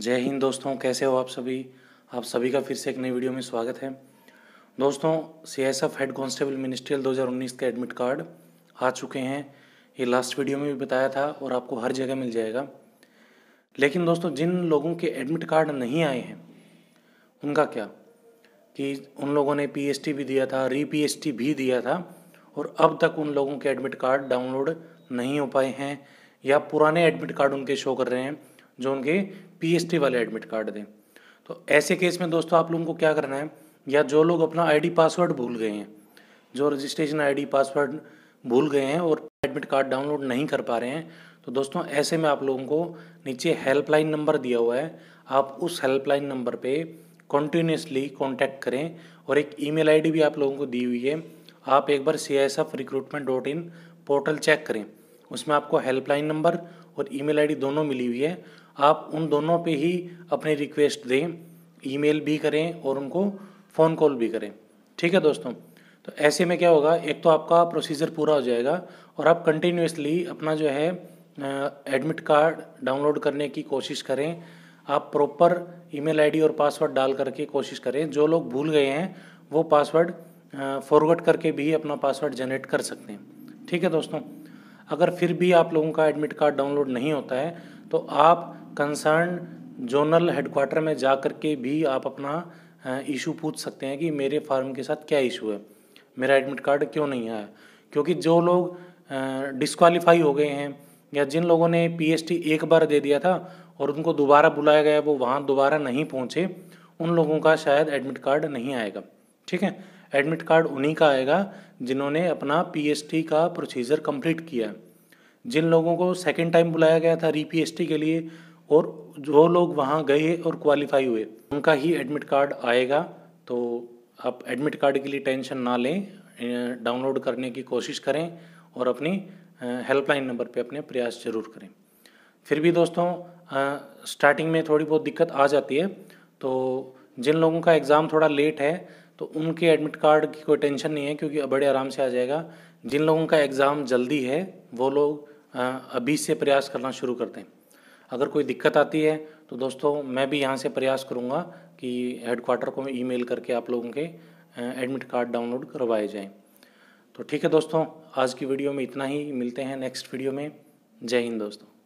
जय हिंद दोस्तों कैसे हो आप सभी आप सभी का फिर से एक नई वीडियो में स्वागत है दोस्तों C S F head constable ministerial 2019 के एडमिट कार्ड आ चुके हैं ये लास्ट वीडियो में भी बताया था और आपको हर जगह मिल जाएगा लेकिन दोस्तों जिन लोगों के एडमिट कार्ड नहीं आए हैं उनका क्या कि उन लोगों ने टी भी दिया था री टी भी दिया था और अब तक उन लोगों के एडमिट कार्ड डाउनलोड नहीं हो पाए हैं या पुराने एडमिट कार्ड उनके शो कर रहे हैं जो उनके पी वाले एडमिट कार्ड दें तो ऐसे केस में दोस्तों आप लोगों को क्या करना है या जो लोग अपना आईडी पासवर्ड भूल गए हैं जो रजिस्ट्रेशन आईडी पासवर्ड भूल गए हैं और एडमिट कार्ड डाउनलोड नहीं कर पा रहे हैं तो दोस्तों ऐसे में आप लोगों को नीचे हेल्पलाइन नंबर दिया हुआ है आप उस हेल्पलाइन नंबर पे कॉन्टीन्यूसली कॉन्टैक्ट करें और एक ईमेल आईडी भी आप लोगों को दी हुई है आप एक बार C S F recruitment dot in portal check करें उसमें आपको हेल्पलाइन नंबर और ईमेल आईडी दोनों मिली हुई है आप उन दोनों पे ही अपनी रिक्वेस्ट दें ईमेल भी करें और उनको फ़ोन कॉल भी करें ठीक है दोस्तों तो ऐसे में क्या होगा एक तो आपका प्रोसीजर पूरा हो जाएगा और आप कंटिन्यूसली अपना जो है एडमिट कार्ड डाउनलोड करने की कोशिश करें आप प्रॉपर ईमेल आईडी और पासवर्ड डाल करके कोशिश करें जो लोग भूल गए हैं वो पासवर्ड फॉरवर्ड करके भी अपना पासवर्ड जनरेट कर सकते हैं ठीक है दोस्तों अगर फिर भी आप लोगों का एडमिट कार्ड डाउनलोड नहीं होता है तो आप कंसर्न जोनल हेडक्वार्टर में जा कर के भी आप अपना इशू पूछ सकते हैं कि मेरे फार्म के साथ क्या इशू है मेरा एडमिट कार्ड क्यों नहीं आया क्योंकि जो लोग डिसक्वालीफाई हो गए हैं या जिन लोगों ने पीएचटी एक बार दे दिया था और उनको दोबारा बुलाया गया वो वहाँ दोबारा नहीं पहुँचे उन लोगों का शायद एडमिट कार्ड नहीं आएगा ठीक है एडमिट कार्ड उन्हीं का आएगा जिन्होंने अपना पीएसटी का प्रोसीजर कंप्लीट किया जिन लोगों को सेकेंड टाइम बुलाया गया था रीपीएसटी के लिए और जो लोग वहाँ गए और क्वालिफाई हुए उनका ही एडमिट कार्ड आएगा तो आप एडमिट कार्ड के लिए टेंशन ना लें डाउनलोड करने की कोशिश करें और अपनी हेल्पलाइन नंबर पे अपने प्रयास जरूर करें फिर भी दोस्तों स्टार्टिंग में थोड़ी बहुत दिक्कत आ जाती है तो जिन लोगों का एग्ज़ाम थोड़ा लेट है तो उनके एडमिट कार्ड की कोई टेंशन नहीं है क्योंकि बड़े आराम से आ जाएगा जिन लोगों का एग्ज़ाम जल्दी है वो लोग अभी से प्रयास करना शुरू करते हैं अगर कोई दिक्कत आती है तो दोस्तों मैं भी यहाँ से प्रयास करूँगा कि हेडक्वार्टर को ई मेल करके आप लोगों के एडमिट कार्ड डाउनलोड करवाए जाएँ तो ठीक है दोस्तों आज की वीडियो में इतना ही मिलते हैं नेक्स्ट वीडियो में जय हिंद दोस्तों